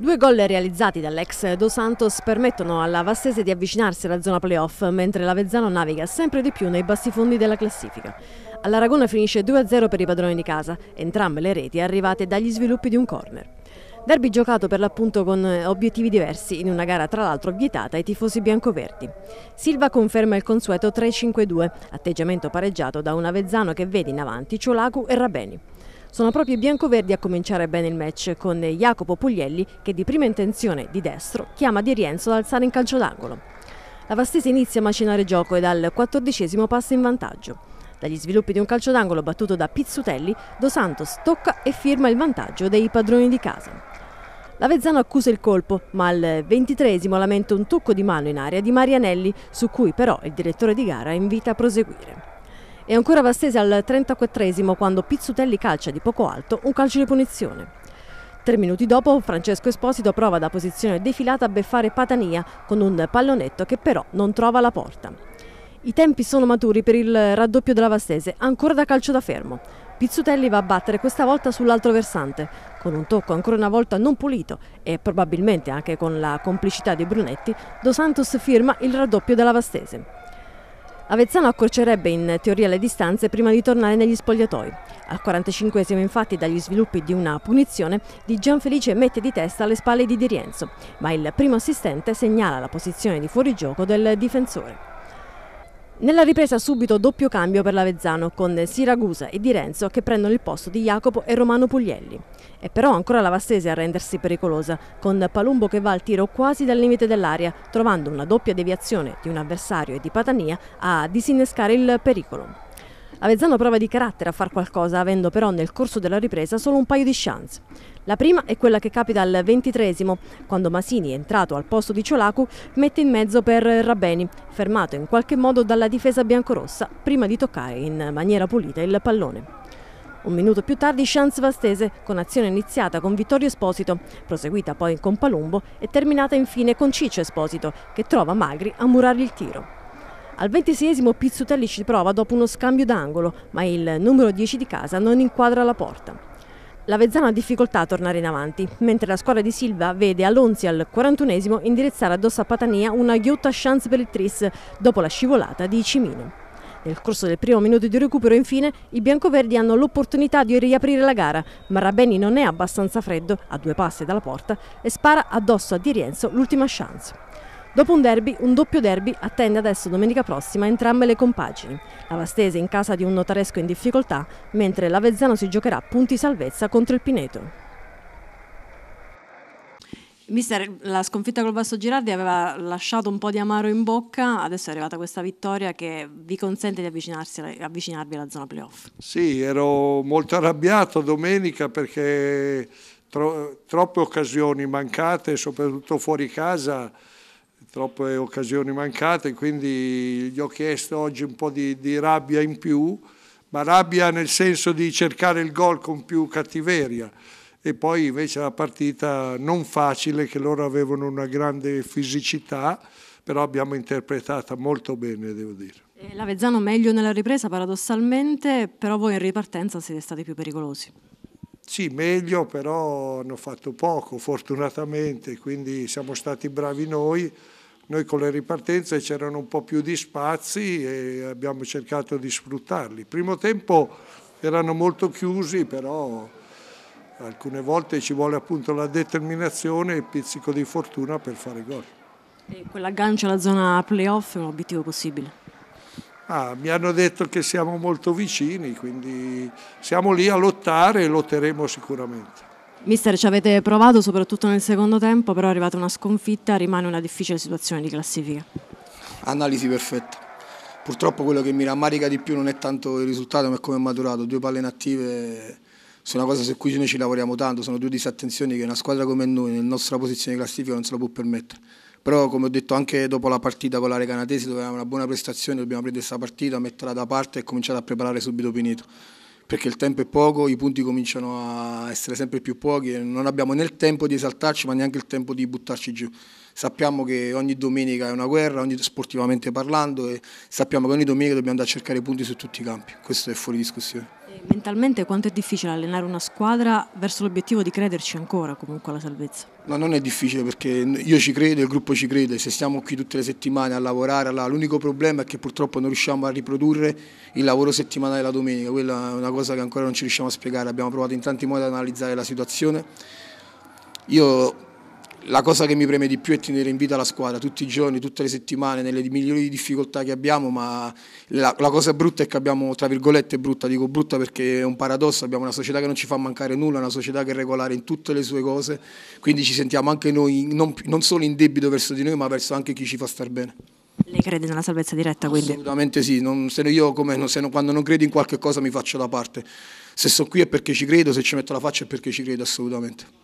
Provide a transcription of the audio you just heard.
Due gol realizzati dall'ex Dos Santos permettono alla Vassese di avvicinarsi alla zona playoff, mentre l'Avezzano naviga sempre di più nei bassi fondi della classifica. All'Aragona finisce 2-0 per i padroni di casa, entrambe le reti arrivate dagli sviluppi di un corner. Derby giocato per l'appunto con obiettivi diversi, in una gara tra l'altro vietata ai tifosi biancoverdi. Silva conferma il consueto 3-5-2, atteggiamento pareggiato da un Avezzano che vede in avanti Ciolacu e Rabeni. Sono proprio i biancoverdi a cominciare bene il match con Jacopo Puglielli che di prima intenzione di destro chiama Di Rienzo ad alzare in calcio d'angolo. La Vastese inizia a macinare gioco e dal quattordicesimo passa in vantaggio. Dagli sviluppi di un calcio d'angolo battuto da Pizzutelli, Dos Santos tocca e firma il vantaggio dei padroni di casa. L'avezzano accusa il colpo, ma al ventitreesimo lamenta un tocco di mano in aria di Marianelli, su cui però il direttore di gara invita a proseguire. E ancora Vastese al 34 quando Pizzutelli calcia di poco alto un calcio di punizione. Tre minuti dopo Francesco Esposito prova da posizione defilata a beffare Patania con un pallonetto che però non trova la porta. I tempi sono maturi per il raddoppio della Vastese, ancora da calcio da fermo. Pizzutelli va a battere questa volta sull'altro versante, con un tocco ancora una volta non pulito e probabilmente anche con la complicità di Brunetti, Dos Santos firma il raddoppio della Vastese. Avezzano accorcerebbe in teoria le distanze prima di tornare negli spogliatoi. Al 45esimo infatti dagli sviluppi di una punizione di Gianfelice mette di testa alle spalle di Di Rienzo, ma il primo assistente segnala la posizione di fuorigioco del difensore. Nella ripresa subito doppio cambio per l'Avezzano con Siragusa e Di Renzo che prendono il posto di Jacopo e Romano Puglielli. È però ancora la Vastese a rendersi pericolosa, con Palumbo che va al tiro quasi dal limite dell'aria, trovando una doppia deviazione di un avversario e di Patania a disinnescare il pericolo. Avezzano prova di carattere a far qualcosa, avendo però nel corso della ripresa solo un paio di chance. La prima è quella che capita al ventitresimo, quando Masini, entrato al posto di Ciolacu, mette in mezzo per Rabeni, fermato in qualche modo dalla difesa biancorossa prima di toccare in maniera pulita il pallone. Un minuto più tardi Chance Vastese con azione iniziata con Vittorio Esposito, proseguita poi con Palumbo e terminata infine con Ciccio Esposito che trova Magri a murare il tiro. Al ventiseiesimo Pizzutelli ci prova dopo uno scambio d'angolo, ma il numero 10 di casa non inquadra la porta. L'Avezzano ha difficoltà a tornare in avanti, mentre la squadra di Silva vede Alonzi al 41esimo indirizzare addosso a Patania una ghiotta chance per il Tris dopo la scivolata di Cimino. Nel corso del primo minuto di recupero, infine, i biancoverdi hanno l'opportunità di riaprire la gara, ma Rabeni non è abbastanza freddo, a due passi dalla porta, e spara addosso a Di Rienzo l'ultima chance. Dopo un derby, un doppio derby attende adesso domenica prossima entrambe le compagini. La Vastese in casa di un notaresco in difficoltà, mentre l'Avezzano si giocherà punti salvezza contro il Pineto. Mister, la sconfitta col Vasto Girardi aveva lasciato un po' di amaro in bocca, adesso è arrivata questa vittoria che vi consente di avvicinarvi alla zona playoff. Sì, ero molto arrabbiato domenica perché tro troppe occasioni mancate, soprattutto fuori casa, troppe occasioni mancate, quindi gli ho chiesto oggi un po' di, di rabbia in più, ma rabbia nel senso di cercare il gol con più cattiveria e poi invece la partita non facile che loro avevano una grande fisicità, però abbiamo interpretata molto bene, devo dire. L'Avezzano meglio nella ripresa paradossalmente, però voi in ripartenza siete stati più pericolosi. Sì, meglio, però hanno fatto poco, fortunatamente, quindi siamo stati bravi noi. Noi con le ripartenze c'erano un po' più di spazi e abbiamo cercato di sfruttarli. Il primo tempo erano molto chiusi, però alcune volte ci vuole appunto la determinazione e il pizzico di fortuna per fare gol. E quell'aggancio alla zona playoff è un obiettivo possibile? Ah, mi hanno detto che siamo molto vicini, quindi siamo lì a lottare e lotteremo sicuramente. Mister, ci avete provato soprattutto nel secondo tempo, però è arrivata una sconfitta, rimane una difficile situazione di classifica. Analisi perfetta. Purtroppo quello che mi rammarica di più non è tanto il risultato, ma come è maturato. Due palle inattive sono una cosa su cui noi ci lavoriamo tanto, sono due disattenzioni che una squadra come noi, nella nostra posizione di classifica, non se la può permettere. Però come ho detto anche dopo la partita con l'area canadese, dove avevamo una buona prestazione, dobbiamo prendere questa partita, metterla da parte e cominciare a preparare subito Pineto perché il tempo è poco, i punti cominciano a essere sempre più pochi, non abbiamo né il tempo di esaltarci ma neanche il tempo di buttarci giù. Sappiamo che ogni domenica è una guerra, ogni, sportivamente parlando, e sappiamo che ogni domenica dobbiamo andare a cercare punti su tutti i campi, questo è fuori discussione mentalmente quanto è difficile allenare una squadra verso l'obiettivo di crederci ancora comunque alla salvezza? No, non è difficile perché io ci credo, il gruppo ci crede, se stiamo qui tutte le settimane a lavorare, l'unico problema è che purtroppo non riusciamo a riprodurre il lavoro settimanale la domenica, quella è una cosa che ancora non ci riusciamo a spiegare, abbiamo provato in tanti modi ad analizzare la situazione. Io la cosa che mi preme di più è tenere in vita la squadra tutti i giorni, tutte le settimane, nelle migliori difficoltà che abbiamo, ma la, la, cosa brutta è che abbiamo, tra virgolette, brutta, dico brutta perché è un paradosso, abbiamo una società che non ci fa mancare nulla, una società che è regolare in tutte le sue cose, quindi ci sentiamo anche noi non, non solo in debito verso di noi, ma verso anche chi ci fa star bene. Lei crede nella salvezza diretta? Quindi? Assolutamente sì, non, se io come, se non, quando non credo in qualche cosa mi faccio da parte, se sono qui è perché ci credo, se ci metto la faccia è perché ci credo assolutamente.